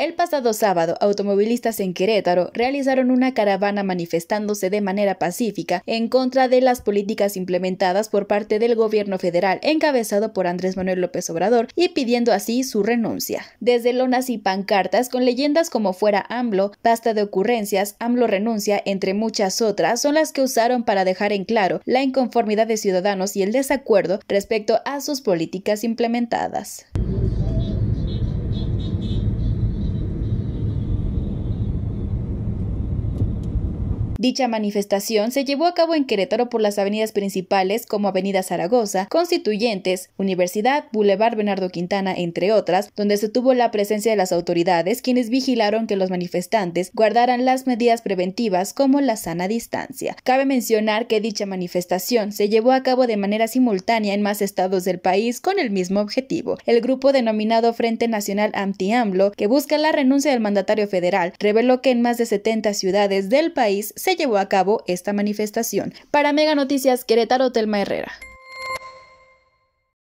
El pasado sábado, automovilistas en Querétaro realizaron una caravana manifestándose de manera pacífica en contra de las políticas implementadas por parte del gobierno federal encabezado por Andrés Manuel López Obrador y pidiendo así su renuncia. Desde lonas y pancartas con leyendas como fuera AMLO, pasta de ocurrencias, AMLO renuncia, entre muchas otras, son las que usaron para dejar en claro la inconformidad de ciudadanos y el desacuerdo respecto a sus políticas implementadas. Dicha manifestación se llevó a cabo en Querétaro por las avenidas principales como Avenida Zaragoza, Constituyentes, Universidad, Boulevard Bernardo Quintana, entre otras, donde se tuvo la presencia de las autoridades, quienes vigilaron que los manifestantes guardaran las medidas preventivas como la sana distancia. Cabe mencionar que dicha manifestación se llevó a cabo de manera simultánea en más estados del país con el mismo objetivo. El grupo denominado Frente Nacional anti que busca la renuncia del mandatario federal, reveló que en más de 70 ciudades del país se llevó a cabo esta manifestación. Para Mega Noticias, Querétaro Telma Herrera.